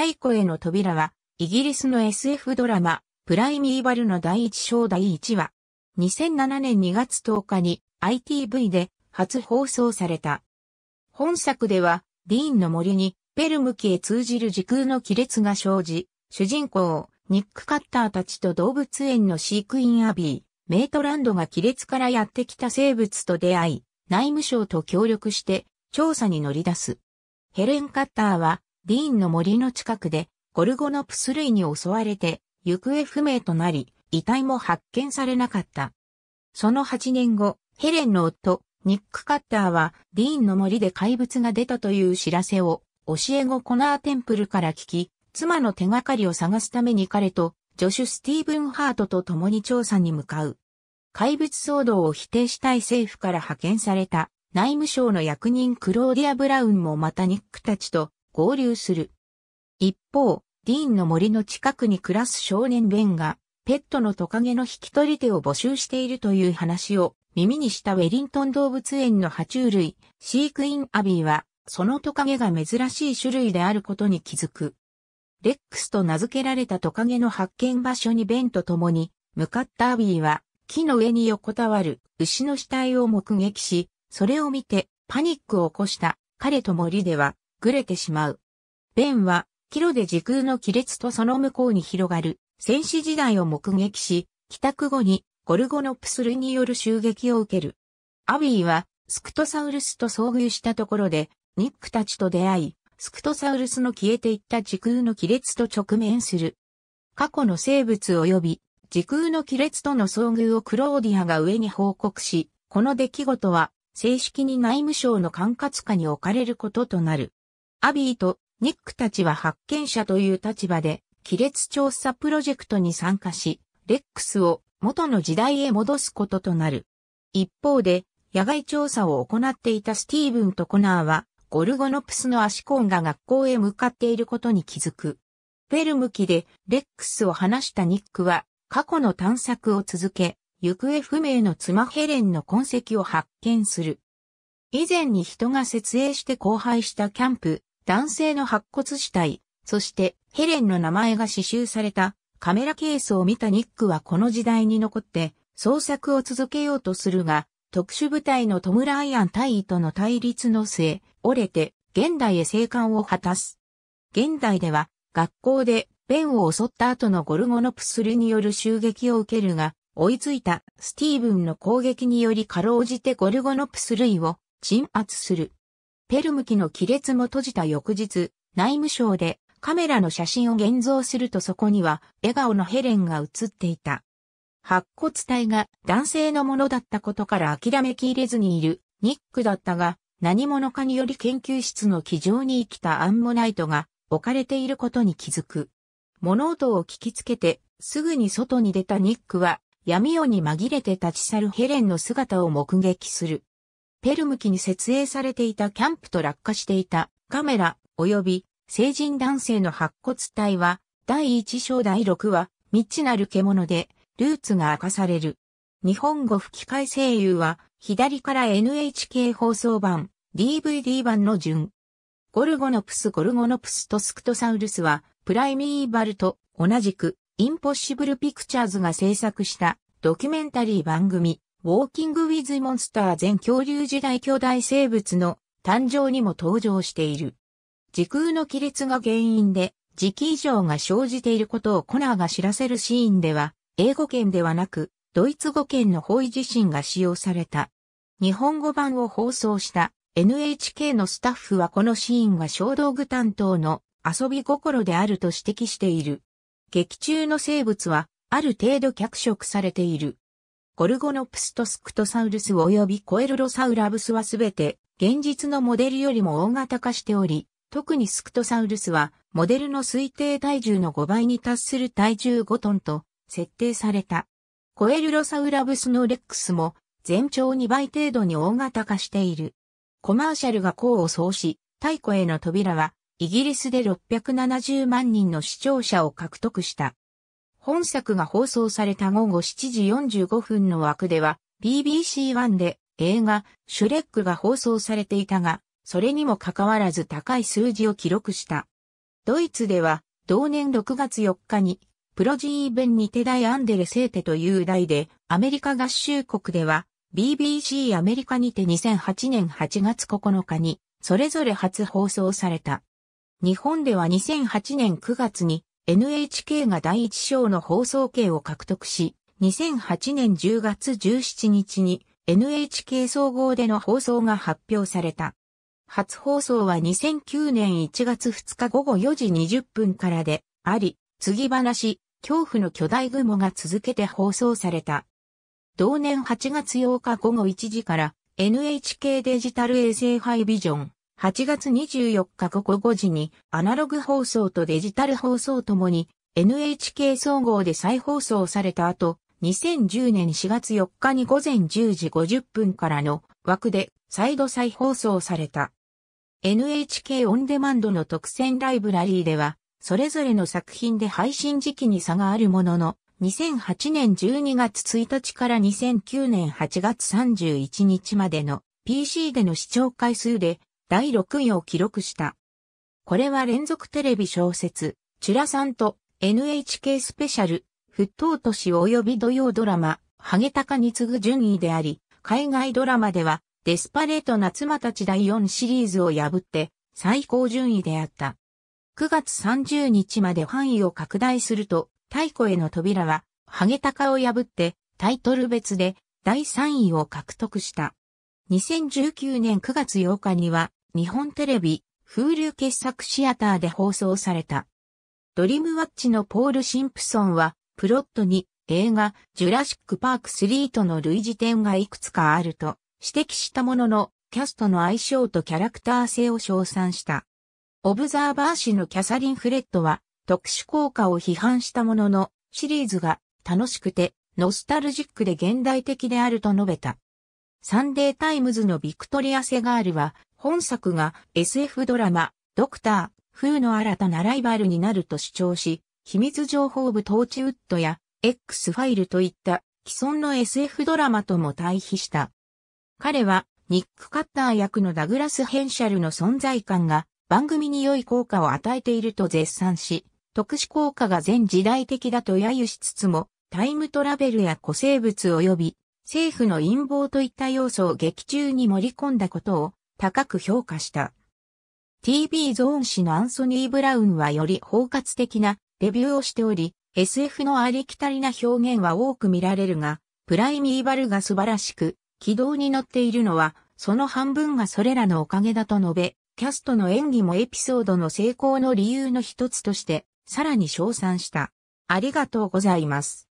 太古への扉は、イギリスの SF ドラマ、プライミーバルの第1章第1話。2007年2月10日に ITV で初放送された。本作では、ディーンの森にペルム機へ通じる時空の亀裂が生じ、主人公、ニック・カッターたちと動物園の飼育員アビー、メイトランドが亀裂からやってきた生物と出会い、内務省と協力して調査に乗り出す。ヘレン・カッターはディーンの森の近くで、ゴルゴノプス類に襲われて、行方不明となり、遺体も発見されなかった。その8年後、ヘレンの夫、ニック・カッターは、ディーンの森で怪物が出たという知らせを、教え子コナーテンプルから聞き、妻の手がかりを探すために彼と、助手スティーブン・ハートと共に調査に向かう。怪物騒動を否定したい政府から派遣された内務省の役人クローディア・ブラウンもまたニックたちと合流する。一方、ディーンの森の近くに暮らす少年ベンが、ペットのトカゲの引き取り手を募集しているという話を耳にしたウェリントン動物園の爬虫類、飼育員アビーは、そのトカゲが珍しい種類であることに気づく。レックスと名付けられたトカゲの発見場所にベンと共に、向かったアビーは、木の上に横たわる牛の死体を目撃し、それを見てパニックを起こした彼と森ではぐれてしまう。ベンは、キロで時空の亀裂とその向こうに広がる、戦死時代を目撃し、帰宅後にゴルゴノプスルによる襲撃を受ける。アビーは、スクトサウルスと遭遇したところで、ニックたちと出会い、スクトサウルスの消えていった時空の亀裂と直面する。過去の生物及び時空の亀裂との遭遇をクローディアが上に報告し、この出来事は正式に内務省の管轄下に置かれることとなる。アビーとニックたちは発見者という立場で、亀裂調査プロジェクトに参加し、レックスを元の時代へ戻すこととなる。一方で、野外調査を行っていたスティーブンとコナーは、ゴルゴノプスのアシコンが学校へ向かっていることに気づく。フェルム機でレックスを離したニックは、過去の探索を続け、行方不明の妻ヘレンの痕跡を発見する。以前に人が設営して荒廃したキャンプ、男性の白骨死体、そしてヘレンの名前が刺繍されたカメラケースを見たニックはこの時代に残って捜索を続けようとするが、特殊部隊のトム・ライアン大尉との対立の末、折れて現代へ生還を果たす。現代では学校でベンを襲った後のゴルゴノプスルによる襲撃を受けるが、追いついたスティーブンの攻撃によりかろうじてゴルゴノプス類を鎮圧する。ペルム機の亀裂も閉じた翌日、内務省でカメラの写真を現像するとそこには笑顔のヘレンが写っていた。白骨体が男性のものだったことから諦めきれずにいるニックだったが何者かにより研究室の気上に生きたアンモナイトが置かれていることに気づく。物音を聞きつけてすぐに外に出たニックは闇夜に紛れて立ち去るヘレンの姿を目撃する。ゲルム機に設営されていたキャンプと落下していたカメラ及び成人男性の白骨体は第1章第6話未知なる獣でルーツが明かされる。日本語吹き替え声優は左から NHK 放送版 DVD 版の順。ゴルゴノプスゴルゴノプスとスクトサウルスはプライミーバルと同じくインポッシブルピクチャーズが制作したドキュメンタリー番組ウォーキング・ウィズ・モンスター全恐竜時代巨大生物の誕生にも登場している。時空の亀裂が原因で時期異常が生じていることをコナーが知らせるシーンでは、英語圏ではなく、ドイツ語圏の方位地震が使用された。日本語版を放送した NHK のスタッフはこのシーンが小道具担当の遊び心であると指摘している。劇中の生物はある程度脚色されている。ゴルゴノプスとスクトサウルス及びコエルロサウラブスはすべて現実のモデルよりも大型化しており、特にスクトサウルスはモデルの推定体重の5倍に達する体重5トンと設定された。コエルロサウラブスのレックスも全長2倍程度に大型化している。コマーシャルが功を奏し、太古への扉はイギリスで670万人の視聴者を獲得した。本作が放送された午後7時45分の枠では、BBC1 で映画、シュレックが放送されていたが、それにもかかわらず高い数字を記録した。ドイツでは、同年6月4日に、プロジーベンにダイアンデレセーテという題で、アメリカ合衆国では、BBC アメリカにて2008年8月9日に、それぞれ初放送された。日本では2008年9月に、NHK が第一章の放送権を獲得し、2008年10月17日に NHK 総合での放送が発表された。初放送は2009年1月2日午後4時20分からで、あり、次話、恐怖の巨大雲が続けて放送された。同年8月8日午後1時から NHK デジタル衛星ハイビジョン8月24日午後5時にアナログ放送とデジタル放送ともに NHK 総合で再放送された後、2010年4月4日に午前10時50分からの枠で再度再放送された。NHK オンデマンドの特選ライブラリーでは、それぞれの作品で配信時期に差があるものの、2008年12月1日から2009年8月31日までの PC での視聴回数で第6位を記録した。これは連続テレビ小説、チュラさんと NHK スペシャル、沸騰都市及び土曜ドラマ、ハゲタカに次ぐ順位であり、海外ドラマでは、デスパレートな妻たち第4シリーズを破って、最高順位であった。9月30日まで範囲を拡大すると、太古への扉は、ハゲタカを破って、タイトル別で、第3位を獲得した。2019年9月8日には、日本テレビ、風流傑作シアターで放送された。ドリームワッチのポール・シンプソンは、プロットに映画、ジュラシック・パーク3との類似点がいくつかあると指摘したものの、キャストの相性とキャラクター性を称賛した。オブザーバー誌のキャサリン・フレッドは、特殊効果を批判したものの、シリーズが楽しくて、ノスタルジックで現代的であると述べた。サンデータイムズのビクトリア・セガールは、本作が SF ドラマ、ドクター、風の新たなライバルになると主張し、秘密情報部トーチウッドや X ファイルといった既存の SF ドラマとも対比した。彼はニック・カッター役のダグラス・ヘンシャルの存在感が番組に良い効果を与えていると絶賛し、特殊効果が全時代的だと揶揄しつつも、タイムトラベルや古生物及び政府の陰謀といった要素を劇中に盛り込んだことを高く評価した。TV ゾーン誌のアンソニー・ブラウンはより包括的なレビューをしており、SF のありきたりな表現は多く見られるが、プライミーバルが素晴らしく、軌道に乗っているのは、その半分がそれらのおかげだと述べ、キャストの演技もエピソードの成功の理由の一つとして、さらに称賛した。ありがとうございます。